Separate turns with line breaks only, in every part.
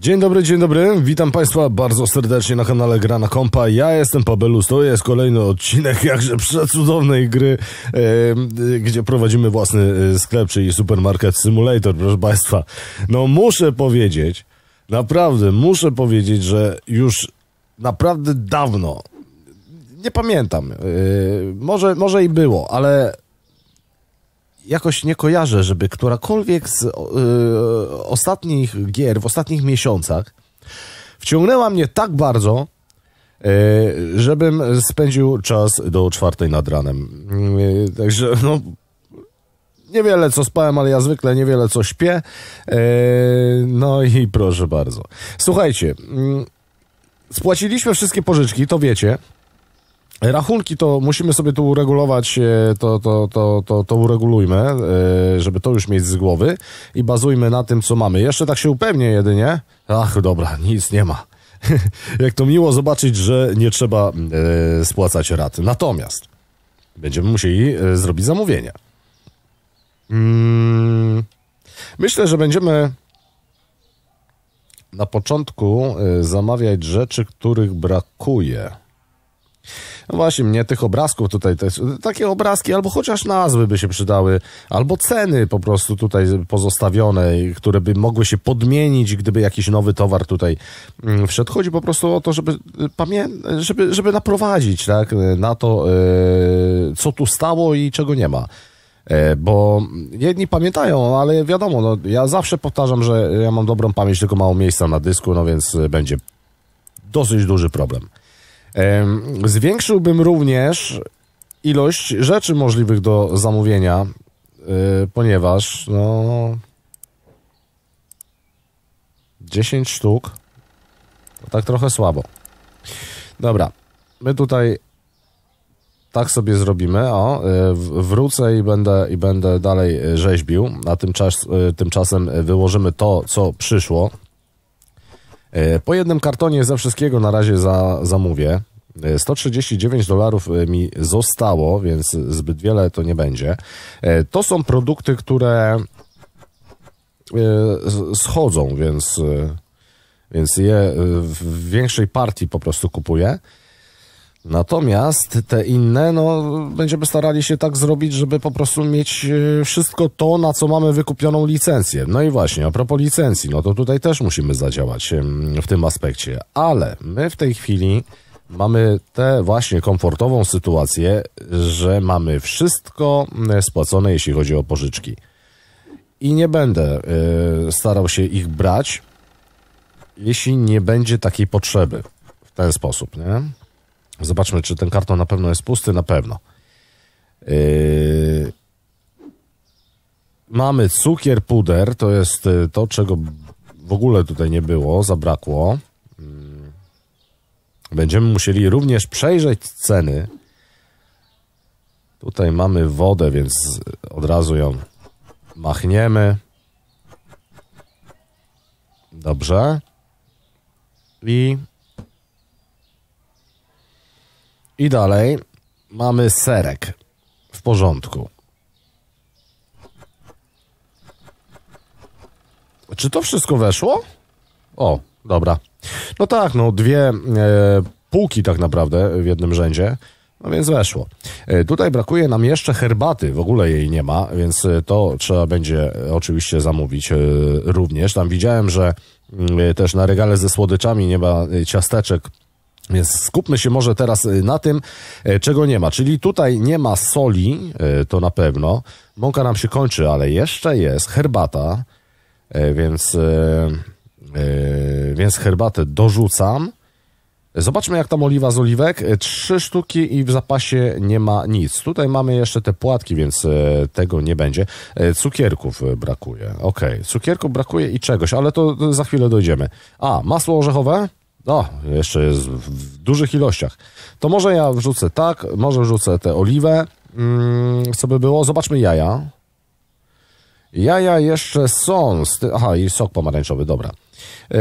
Dzień dobry, dzień dobry. Witam Państwa bardzo serdecznie na kanale Gra na Kompa. Ja jestem Pabelus, to jest kolejny odcinek jakże przecudownej gry, gdzie prowadzimy własny e, sklep, czyli Supermarket Simulator, proszę Państwa. No muszę powiedzieć, naprawdę muszę powiedzieć, że już naprawdę dawno, nie pamiętam, e, może, może i było, ale jakoś nie kojarzę, żeby którakolwiek z yy, ostatnich gier w ostatnich miesiącach wciągnęła mnie tak bardzo, yy, żebym spędził czas do czwartej nad ranem. Yy, także no. Niewiele co spałem, ale ja zwykle niewiele co śpię. No i proszę bardzo. Słuchajcie, mm, spłaciliśmy wszystkie pożyczki, to wiecie. Rachunki to musimy sobie tu uregulować, e, to, to, to, to, to uregulujmy, e, żeby to już mieć z głowy i bazujmy na tym, co mamy. Jeszcze tak się upewnię jedynie. Ach, dobra, nic nie ma. Jak to miło zobaczyć, że nie trzeba e, spłacać raty. Natomiast będziemy musieli zrobić zamówienie. Mm, myślę, że będziemy na początku zamawiać rzeczy, których brakuje. No właśnie, mnie tych obrazków tutaj, jest, takie obrazki albo chociaż nazwy by się przydały, albo ceny po prostu tutaj pozostawione, które by mogły się podmienić, gdyby jakiś nowy towar tutaj mm, wszedł. Chodzi po prostu o to, żeby y, żeby, żeby naprowadzić tak, y, na to, y, co tu stało i czego nie ma. E, bo jedni pamiętają, ale wiadomo, no, ja zawsze powtarzam, że ja mam dobrą pamięć, tylko mało miejsca na dysku, no więc będzie dosyć duży problem. Zwiększyłbym również ilość rzeczy możliwych do zamówienia, e, ponieważ no 10 sztuk to tak trochę słabo. Dobra, my tutaj tak sobie zrobimy. O, e, wrócę i będę, i będę dalej e, rzeźbił, a tymczas, tymczasem wyłożymy to, co przyszło. Po jednym kartonie ze wszystkiego na razie za, zamówię. 139 e, dolarów e, mi zostało, więc zbyt wiele to nie będzie. E, to są produkty, które schodzą, więc, więc je w większej partii po prostu kupuję. Natomiast te inne, no, będziemy starali się tak zrobić, żeby po prostu mieć wszystko to, na co mamy wykupioną licencję. No i właśnie, a propos licencji, no to tutaj też musimy zadziałać w tym aspekcie. Ale my w tej chwili mamy tę właśnie komfortową sytuację, że mamy wszystko e, spłacone, jeśli chodzi o pożyczki. I nie będę e, starał się ich brać, jeśli nie będzie takiej potrzeby w ten sposób, nie? Zobaczmy, czy ten karton na pewno jest pusty. Na pewno. Yy... Mamy cukier, puder. To jest to, czego w ogóle tutaj nie było, zabrakło. Będziemy musieli również przejrzeć ceny. Tutaj mamy wodę, więc od razu ją machniemy. Dobrze. I... I dalej mamy serek. W porządku. Czy to wszystko weszło? O, dobra. No tak, no dwie e, półki tak naprawdę w jednym rzędzie. No więc weszło. E, tutaj brakuje nam jeszcze herbaty, w ogóle jej nie ma, więc e, to trzeba będzie oczywiście zamówić e, również. Tam widziałem, że mm, też na regale ze słodyczami nie ma ciasteczek. Więc skupmy się może teraz na tym, czego nie ma. Czyli tutaj nie ma soli, to na pewno. Mąka nam się kończy, ale jeszcze jest herbata, więc Yy, więc herbatę dorzucam. Zobaczmy, jak tam oliwa z oliwek. E, trzy sztuki i w zapasie nie ma nic. Tutaj mamy jeszcze te płatki, więc e, tego nie będzie. E, cukierków brakuje. Ok, cukierków brakuje i czegoś, ale to za chwilę dojdziemy. A, masło orzechowe? No, jeszcze jest w dużych ilościach. To może ja wrzucę tak, może wrzucę tę oliwę. Mm, co by było? Zobaczmy jaja. Jaja jeszcze są. Aha, i sok pomarańczowy, dobra. Yy,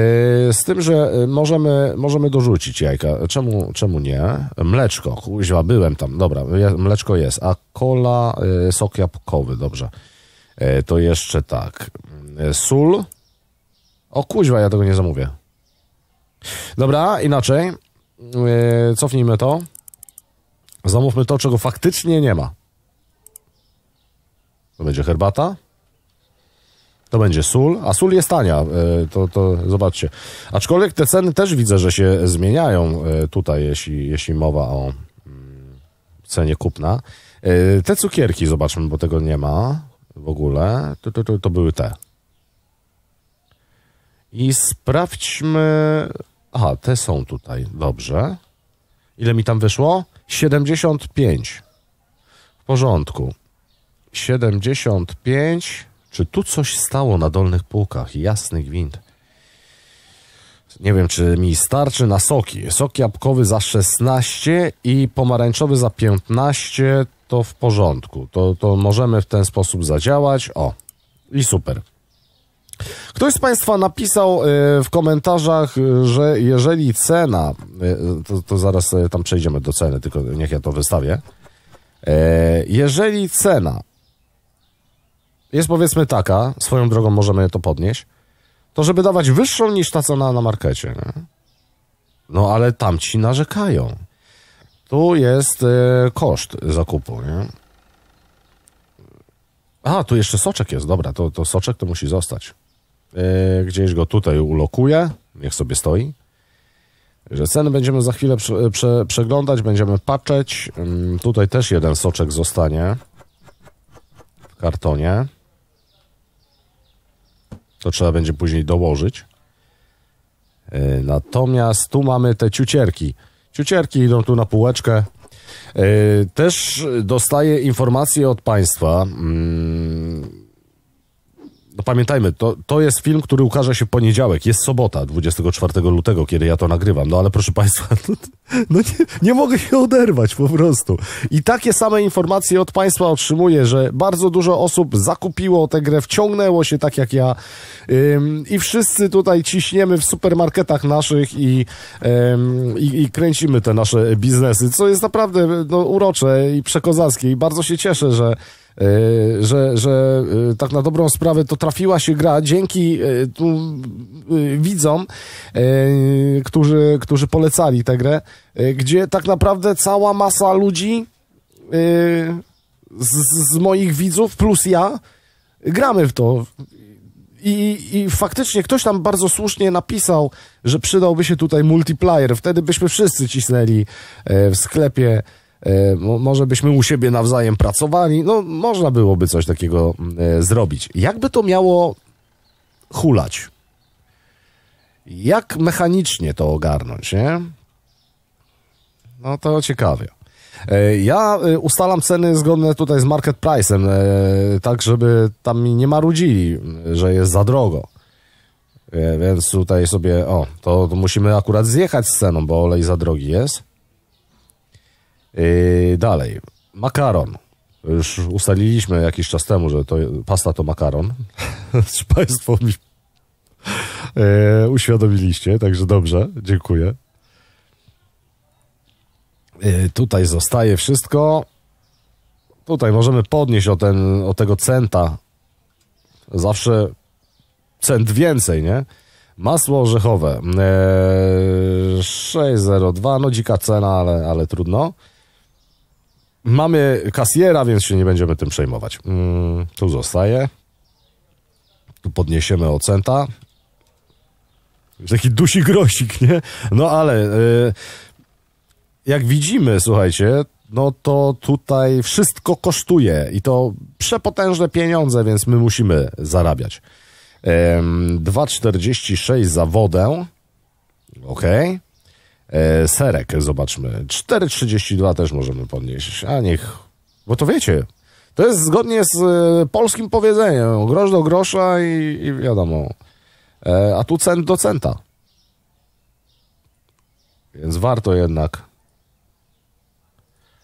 z tym, że y, możemy, możemy dorzucić jajka. Czemu, czemu nie? Mleczko, kuźwa, byłem tam. Dobra, mleczko jest. A kola, y, sok jabłkowy, dobrze. Y, to jeszcze tak. Sól. O kuźwa, ja tego nie zamówię. Dobra, inaczej. Cofnijmy to. Zamówmy to, czego faktycznie nie ma. To będzie herbata. To będzie sól, a sól jest tania, e, to, to zobaczcie. Aczkolwiek te ceny też widzę, że się zmieniają e, tutaj, jeśli, jeśli mowa o mm, cenie kupna. E, te cukierki, zobaczmy, bo tego nie ma w ogóle. To, to, to, to były te. I sprawdźmy. Aha, te są tutaj, dobrze. Ile mi tam wyszło? 75. W porządku. 75. Czy tu coś stało na dolnych półkach jasny gwint. Nie wiem, czy mi starczy na soki. Sok jabłkowy za 16 i pomarańczowy za 15 to w porządku. To, to możemy w ten sposób zadziałać. O, i super. Ktoś z Państwa napisał e, w komentarzach, e, że jeżeli cena, e, to, to zaraz tam przejdziemy do ceny, tylko niech ja to wystawię. Jeżeli cena jest powiedzmy taka, swoją drogą możemy to podnieść, to żeby dawać wyższą niż ta cena na markecie. Nie? No ale tamci narzekają. Tu jest y, koszt zakupu, nie? A, tu jeszcze soczek jest, dobra, to, to soczek to musi zostać. Y, gdzieś go tutaj ulokuję, niech sobie stoi. Że ceny będziemy za chwilę prze, prze, przeglądać, będziemy patrzeć. Y, tutaj też jeden soczek zostanie w kartonie. To trzeba będzie później dołożyć. E, natomiast tu mamy te ciucierki. Ciucierki idą tu na półeczkę. E, też dostaję informacje od Państwa. Mm, no pamiętajmy, to, to jest film, który ukaże się w poniedziałek. Jest sobota, 24 lutego, kiedy ja to nagrywam. No ale proszę Państwa, no, no nie, nie, mogę się oderwać po prostu. I takie same informacje od Państwa otrzymuję, że bardzo dużo osób zakupiło tę grę, wciągnęło się tak jak ja. Ym, I wszyscy tutaj ciśniemy w supermarketach naszych i, ym, i, i, kręcimy te nasze biznesy, co jest naprawdę no, urocze i przekozackie. I bardzo się cieszę, że E, że, że e, tak na dobrą sprawę to trafiła się gra dzięki e, tu widzom, którzy, którzy polecali tę grę, gdzie tak naprawdę cała masa ludzi z, z moich widzów plus ja gramy w to. I, I faktycznie ktoś tam bardzo słusznie napisał, że przydałby się tutaj multiplayer. Wtedy byśmy wszyscy cisnęli w sklepie E, może byśmy u siebie nawzajem pracowali, no można byłoby coś takiego mm, e, zrobić. Jakby to miało hulać? Jak mechanicznie to ogarnąć, nie? No to ciekawie. E, ja ustalam ceny zgodne tutaj z market price'em, tak żeby tam nie marudzili, mm, że jest za drogo. Więc tutaj sobie, o, to musimy akurat zjechać z ceną, bo olej za drogi jest. Yy, dalej. Makaron. Już ustaliliśmy jakiś czas temu, że to, pasta to makaron. Państwo mi yy, uświadomiliście, także dobrze, dziękuję. Yy, tutaj zostaje wszystko. Tutaj możemy podnieść o, ten, o tego centa. Zawsze cent więcej, nie? Masło orzechowe. Yy, eee, 6,02. No dzika cena, ale, ale trudno. Mamy kasjera, więc się nie będziemy tym przejmować. Mm, tu zostaje. Tu podniesiemy ocenta. Taki dusi grosik, nie? No ale y, jak widzimy, słuchajcie, no to tutaj wszystko kosztuje i to przepotężne pieniądze, więc my musimy zarabiać. Yy, 2,46 za wodę. Okej. Okay. E, serek, zobaczmy. 4,32 też możemy podnieść, a niech... Bo to wiecie, to jest zgodnie z e, polskim powiedzeniem. Grosz do grosza i, i wiadomo. E, a tu cent do centa. Więc warto jednak...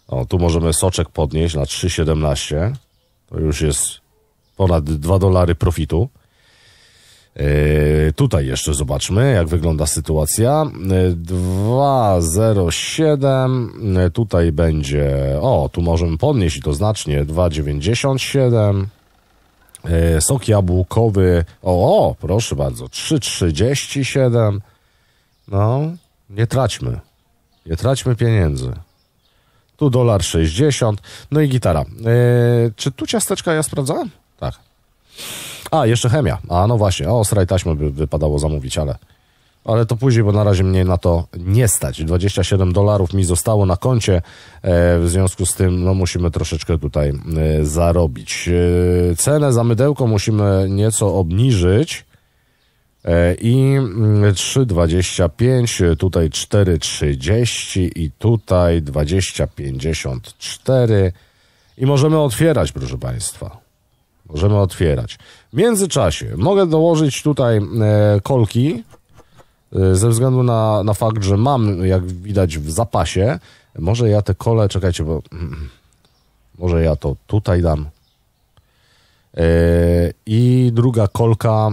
O, tu możemy soczek podnieść na 3,17. To już jest ponad 2 dolary profitu. Tutaj jeszcze zobaczmy, jak wygląda sytuacja. 2,07. Tutaj będzie. O, tu możemy podnieść i to znacznie 2,97. E, sok jabłkowy. O, o proszę bardzo, 3,37. No, nie traćmy. Nie traćmy pieniędzy. Tu dolar 60. No i gitara. E, czy tu ciasteczka ja sprawdzałem? Tak. A, jeszcze chemia. A, no właśnie. O, sraj taśmy by wypadało zamówić, ale... Ale to później, bo na razie mnie na to nie stać. 27 dolarów mi zostało na koncie, e, w związku z tym no, musimy troszeczkę tutaj e, zarobić. E, cenę za mydełko musimy nieco obniżyć i 3,25, mm, tutaj 4,30 i tutaj 20,54 i możemy otwierać, proszę Państwa. Możemy otwierać. W międzyczasie mogę dołożyć tutaj e, kolki, e, ze względu na, na fakt, że mam, jak widać, w zapasie. Może ja te kole, czekajcie, bo może ja to tutaj dam. E, I druga kolka,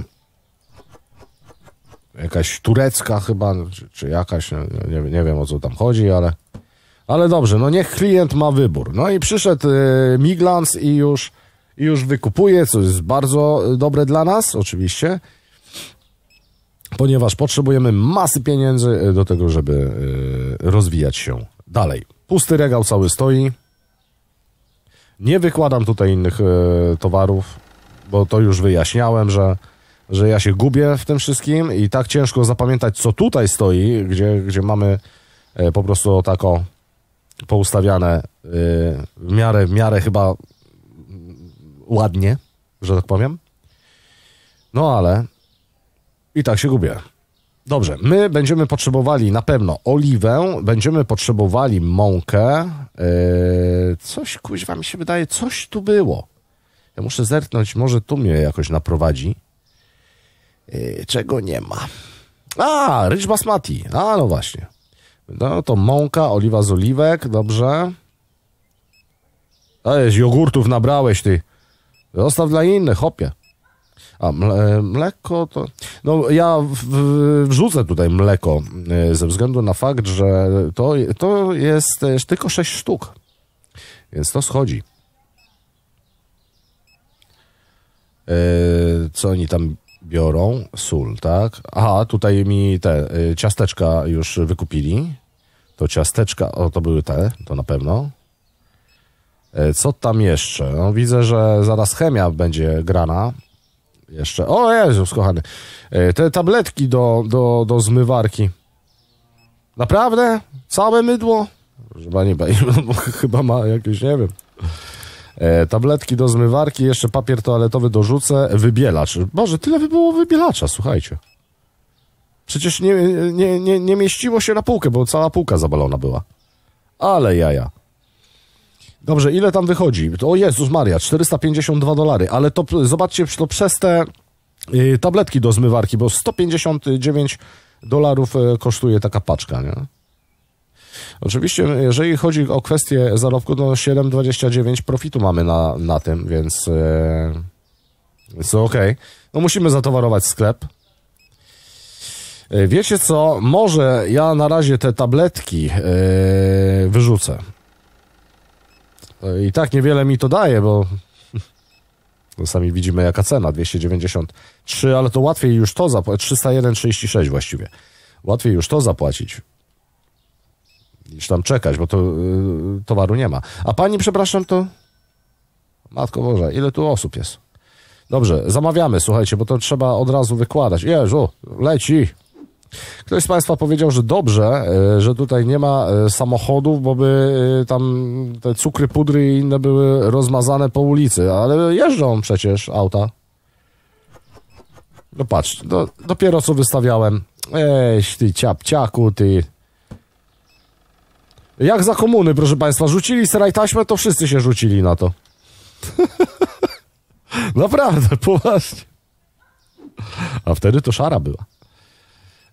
jakaś turecka chyba, czy, czy jakaś, nie, nie wiem o co tam chodzi, ale, ale dobrze, no niech klient ma wybór. No i przyszedł Miglans i już i już wykupuję, co jest bardzo y, dobre dla nas, oczywiście, ponieważ potrzebujemy masy pieniędzy y, do tego, żeby y, rozwijać się dalej. Pusty regał cały stoi. Nie wykładam tutaj innych towarów, bo to już wyjaśniałem, że, że ja się gubię w tym wszystkim i tak ciężko zapamiętać, co tutaj stoi, gdzie, gdzie mamy po prostu tako poustawiane w miarę, w miarę chyba ładnie, że tak powiem. No ale i tak się gubię. Dobrze, my będziemy potrzebowali na pewno oliwę, będziemy potrzebowali mąkę. Yy, coś kuźwa mi się wydaje, coś tu było. Ja muszę zerknąć, może tu mnie jakoś naprowadzi. Yy, czego nie ma? A, ryż basmati. A, no właśnie. No to mąka, oliwa z oliwek, dobrze. A, jest jogurtów nabrałeś ty. Zostaw dla innych, hopie. A mle, mleko to. No, ja w, w, wrzucę tutaj mleko e, ze względu na fakt, że to, to jest e, tylko 6 sztuk. Więc to schodzi. E, co oni tam biorą? Sól, tak? Aha, tutaj mi te ciasteczka już wykupili. To ciasteczka, o to były te, to na pewno. E, co tam jeszcze? No, widzę, że zaraz chemia będzie grana. Jeszcze. O Jezus, kochany. E, te tabletki do, do, do zmywarki. Naprawdę? Całe mydło? Chyba nie, chyba ma jakieś, nie wiem. E, tabletki do zmywarki, jeszcze papier toaletowy dorzucę, wybielacz. Boże, tyle by było wybielacza, słuchajcie. Przecież nie, nie, nie, nie mieściło się na półkę, bo cała półka zabalona była. Ale jaja. Dobrze, ile tam wychodzi? To, o Jezus Maria, 452 dolary, ale to zobaczcie, to przez te y, tabletki do zmywarki, bo 159 dolarów y, kosztuje taka paczka, nie? Oczywiście, jeżeli chodzi o kwestię zarobku, to 7,29 profitu mamy na, na tym, więc y, jest ok. No musimy zatowarować sklep. Y, wiecie co? Może ja na razie te tabletki yy, wyrzucę. I tak niewiele mi to daje, bo no sami widzimy jaka cena, 293, ale to łatwiej już to zapłacić, 301,36 właściwie. Łatwiej już to zapłacić niż tam czekać, bo to yy, towaru nie ma. A pani, przepraszam, to... Matko boże, ile tu osób jest? Dobrze, zamawiamy, słuchajcie, bo to trzeba od razu wykładać. Jezu, leci! Ktoś z Państwa powiedział, że dobrze, e, że tutaj nie ma e, samochodów, bo by e, tam te cukry, pudry i inne były rozmazane po ulicy, ale jeżdżą przecież auta. No patrz, do, dopiero co wystawiałem. Ej, ty ciapciaku, ty. Jak za komuny, proszę Państwa, rzucili seraj taśmę, to wszyscy się rzucili na to. Naprawdę, poważnie. A wtedy to szara była.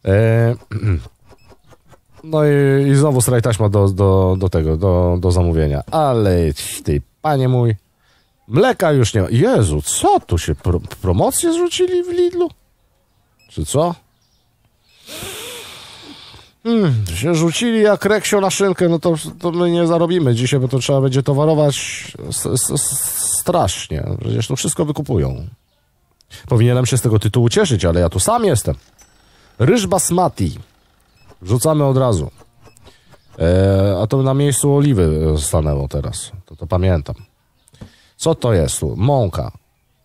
E, no i, i znowu straj taśma do, do, do tego, do, do zamówienia. Ale ty, panie mój, mleka już nie ma. Jezu, co tu się, pro, promocje zrzucili w Lidlu? Czy co? Hmm, się rzucili jak reksio na szynkę, no to, to my nie zarobimy dzisiaj, bo to trzeba będzie towarować strasznie. Przecież to wszystko wykupują. Powinienem się z tego tytułu cieszyć, ale ja tu sam jestem. Ryż basmati. Rzucamy od razu. E, a to na miejscu oliwy stanęło teraz. To, to pamiętam. Co to jest? Mąka.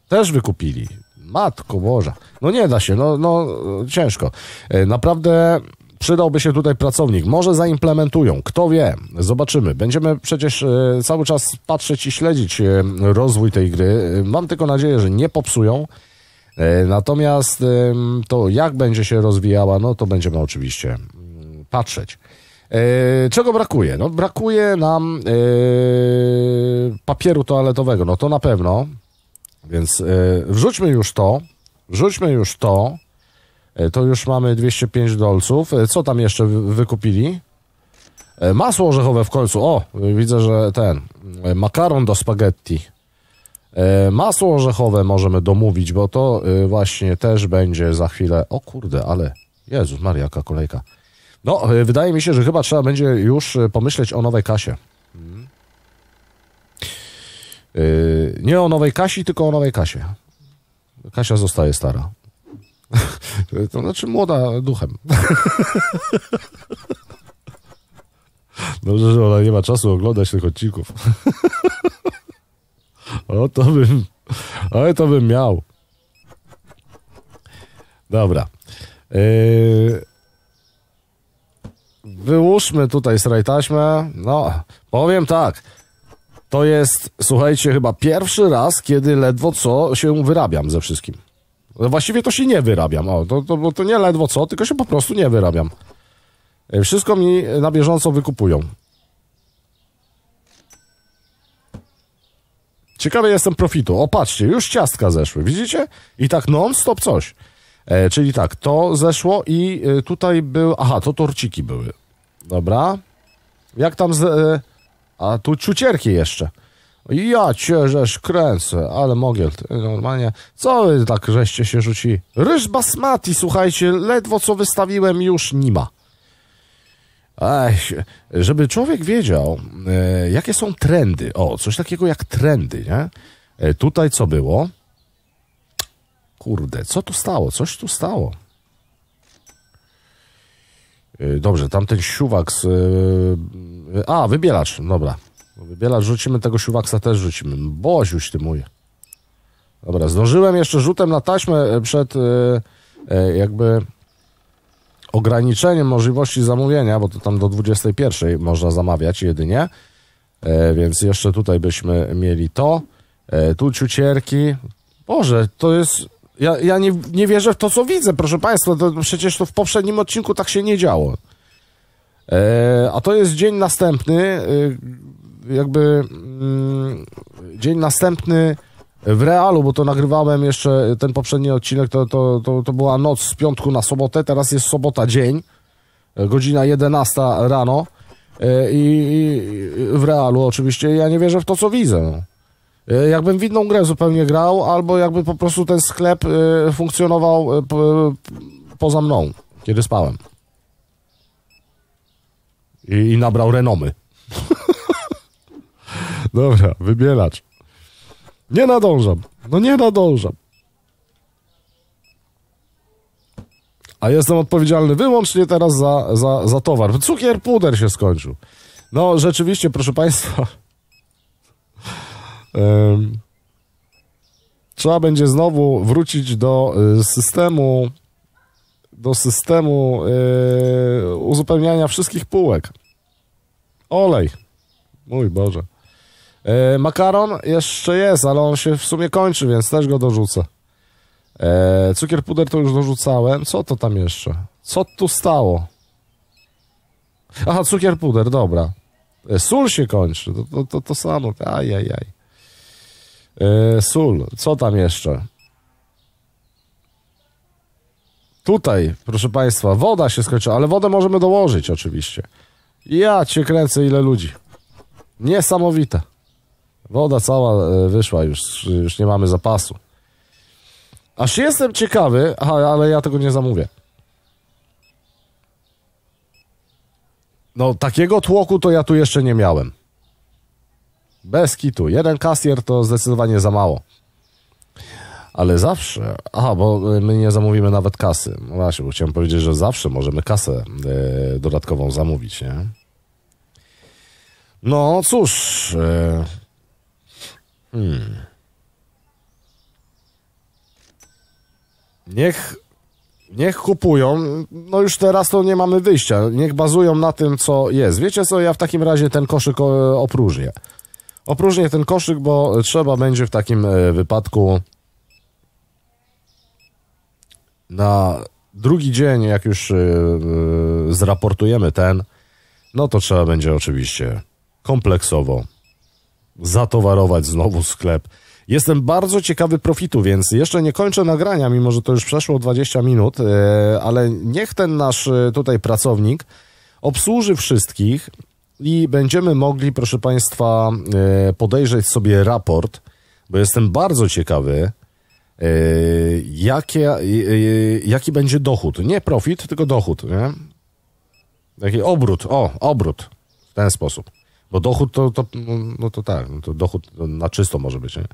Też wykupili. Matko Boża. No nie da się, no, no ciężko. E, naprawdę przydałby się tutaj pracownik. Może zaimplementują, kto wie, zobaczymy. Będziemy przecież e, cały czas patrzeć i śledzić e, rozwój tej gry. E, mam tylko nadzieję, że nie popsują. E, natomiast to jak będzie się rozwijała, no to będziemy oczywiście mm, patrzeć. E, czego brakuje? No, brakuje nam e, papieru toaletowego, no to na pewno. Więc wrzućmy już to, wrzućmy już to. To już mamy 205 dolców. Co tam jeszcze wykupili? Masło orzechowe w końcu. O, widzę, że ten makaron do spaghetti. E, masło orzechowe możemy domówić, bo to e, właśnie też będzie za chwilę. O kurde, ale Jezus Maria, jaka kolejka. No, e, wydaje mi się, że chyba trzeba będzie już pomyśleć o nowej kasie. Nie o nowej Kasi, tylko o nowej Kasie. Kasia zostaje stara. To znaczy młoda duchem. Dobrze, że ona nie ma czasu oglądać tych odcinków. O to bym. Ale to bym miał. Dobra. Yy, wyłóżmy tutaj straj taśmę. No, powiem tak. To jest, słuchajcie, chyba pierwszy raz, kiedy ledwo co się wyrabiam ze wszystkim. No, właściwie to się nie wyrabiam. O, to, to, to nie ledwo co, tylko się po prostu nie wyrabiam. Yy, wszystko mi na bieżąco wykupują. Ciekawy jestem profitu. O, patrzcie, już ciastka zeszły, widzicie? I tak non-stop coś. E, czyli tak, to zeszło i e, tutaj był... Aha, to torciki były. Dobra. Jak tam z... E, a tu ciucierki jeszcze. Ja cię żeż kręcę, ale mogiel, normalnie. Co wy tak żeście się rzuci? Ryż basmati, słuchajcie, ledwo co wystawiłem, już nie ma. Ech, żeby człowiek wiedział, e, jakie są trendy. O, coś takiego jak trendy, nie? E, tutaj co było? Kurde, co tu stało? Coś tu stało. E, dobrze, tamten siuwaks. z... E, a, wybielacz, dobra. Wybielacz rzucimy, tego siuwaksa też rzucimy. Boziuś ty mój. Dobra, zdążyłem jeszcze rzutem na taśmę e, przed e, jakby ograniczeniem możliwości zamówienia, bo to tam do 21 można zamawiać jedynie, e, więc jeszcze tutaj byśmy mieli to. E, tu ciucierki. Boże, to jest... Ja, ja nie, nie wierzę w to, co widzę, proszę Państwa. To przecież to w poprzednim odcinku tak się nie działo. E, a to jest dzień następny, y, jakby mm, dzień następny w realu, bo to nagrywałem jeszcze ten poprzedni odcinek, to, to, to, to była noc z piątku na sobotę, teraz jest sobota dzień, godzina 11 rano e, i, i w realu oczywiście ja nie wierzę w to, co widzę. No. E, jakbym w inną grę zupełnie grał, albo jakby po prostu ten sklep e, funkcjonował poza mną, kiedy spałem. I, i nabrał renomy. Dobra, wybielacz. Nie nadążam. No nie nadążam. A jestem odpowiedzialny wyłącznie teraz za, za, za towar. Cukier puder się skończył. No rzeczywiście, proszę Państwa. Um, trzeba będzie znowu wrócić do y, systemu do systemu yy, uzupełniania wszystkich półek. Olej. Mój Boże. E, makaron jeszcze jest, ale on się w sumie kończy, więc też go dorzucę. E, cukier puder to już dorzucałem. Co to tam jeszcze? Co tu stało? Aha, cukier puder, dobra. E, sól się kończy, to, to, to, to samo. Ajajaj. Aj, aj. E, sól, co tam jeszcze? Tutaj, proszę Państwa, woda się skończyła, ale wodę możemy dołożyć oczywiście. Ja cię kręcę, ile ludzi. Niesamowite. Woda cała e, wyszła już, już nie mamy zapasu. Aż jestem ciekawy, ale ja tego nie zamówię. No, takiego tłoku to ja tu jeszcze nie miałem. Bez kitu. Jeden kasjer to zdecydowanie za mało. Ale zawsze. Aha, bo e, my nie zamówimy nawet kasy. No właśnie, bo chciałem powiedzieć, że zawsze możemy kasę e, dodatkową zamówić, nie? No cóż. Hmm. Niech, niech kupują. No już teraz to nie mamy wyjścia. Niech bazują na tym, co jest. Wiecie co, ja w takim razie ten koszyk e, opróżnię. Opróżnię ten koszyk, bo trzeba będzie w takim e, wypadku na drugi dzień, jak już e, zraportujemy ten, no to trzeba będzie oczywiście kompleksowo zatowarować znowu sklep. Jestem bardzo ciekawy profitu, więc jeszcze nie kończę nagrania, mimo że to już przeszło 20 minut, e, ale niech ten nasz e, tutaj pracownik obsłuży wszystkich i będziemy mogli, proszę Państwa, e, podejrzeć sobie raport, bo jestem bardzo ciekawy, jakie, jaki będzie dochód. Nie profit, tylko dochód. Nie? Jaki obrót, o, obrót w ten sposób. Bo dochód to, to no, no to tak, no to dochód na czysto może być, nie?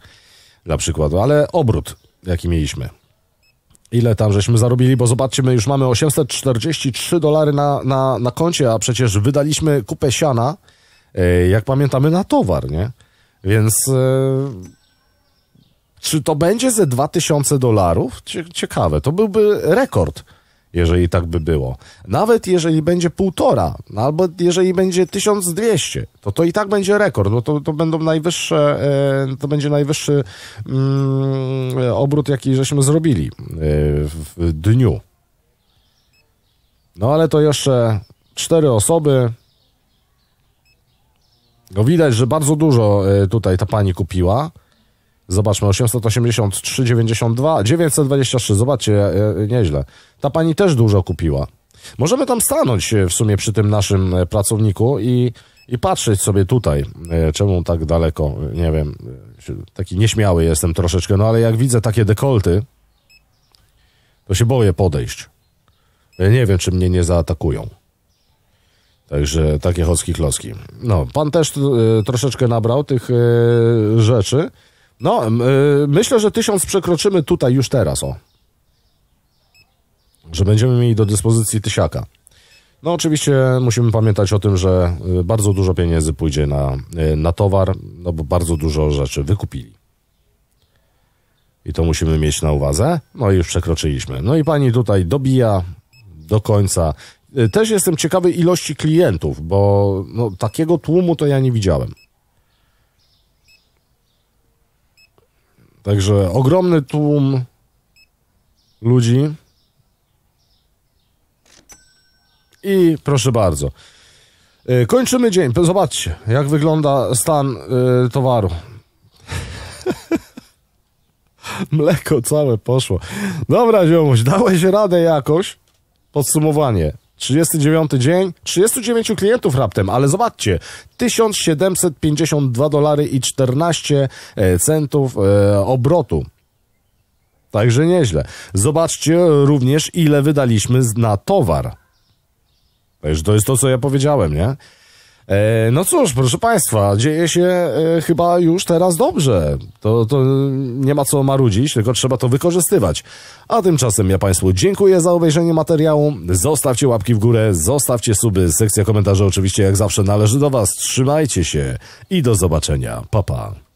Dla przykładu, ale obrót, jaki mieliśmy. Ile tam żeśmy zarobili, bo zobaczcie, my już mamy 843 dolary na, na, na koncie, a przecież wydaliśmy kupę siana, e, jak pamiętamy, na towar, nie? Więc e, czy to będzie ze 2000 dolarów? Ciekawe, to byłby rekord jeżeli tak by było. Nawet jeżeli będzie półtora, no albo jeżeli będzie 1200, to to i tak będzie rekord, bo to, to będą najwyższe, e, to będzie najwyższy mm, obrót, jaki żeśmy zrobili e, w dniu. No ale to jeszcze cztery osoby. No widać, że bardzo dużo e, tutaj ta pani kupiła. Zobaczmy, 883, 92, 923, zobaczcie, e, e, nieźle. Ta pani też dużo kupiła. Możemy tam stanąć e, w sumie przy tym naszym pracowniku i, i patrzeć sobie tutaj, czemu tak daleko, nie wiem, taki nieśmiały jestem troszeczkę, no ale jak widzę takie dekolty, to się boję podejść. Nie wiem, czy mnie nie zaatakują. Także takie chocki kloski. No, pan też troszeczkę nabrał tych rzeczy. No, yy, myślę, że tysiąc przekroczymy tutaj już teraz, o. Że będziemy mieli do dyspozycji tysiaka. No oczywiście musimy pamiętać o tym, że y, bardzo dużo pieniędzy pójdzie na, y, na towar, no bo bardzo dużo rzeczy wykupili. I to musimy mieć na uwadze. No i już przekroczyliśmy. No i pani tutaj dobija do końca. Y, też jestem ciekawy ilości klientów, bo no, takiego tłumu to ja nie widziałem. Także ogromny tłum ludzi. I proszę bardzo. E, kończymy dzień. Zobaczcie, jak wygląda stan e, towaru. Mleko całe poszło. Dobra, ziomuś, dałeś radę jakoś. Podsumowanie. 39 dzień, 39 klientów raptem, ale zobaczcie, 1752 dolary i 14 e, centów e, obrotu. Także nieźle. Zobaczcie również, ile wydaliśmy na towar. to jest to, co ja powiedziałem, nie? E, no cóż, proszę Państwa, dzieje się e, chyba już teraz dobrze. To, to nie ma co marudzić, tylko trzeba to wykorzystywać. A tymczasem ja Państwu dziękuję za obejrzenie materiału. Zostawcie łapki w górę, zostawcie suby. Sekcja komentarzy oczywiście jak zawsze należy do Was. Trzymajcie się i do zobaczenia. Pa, pa.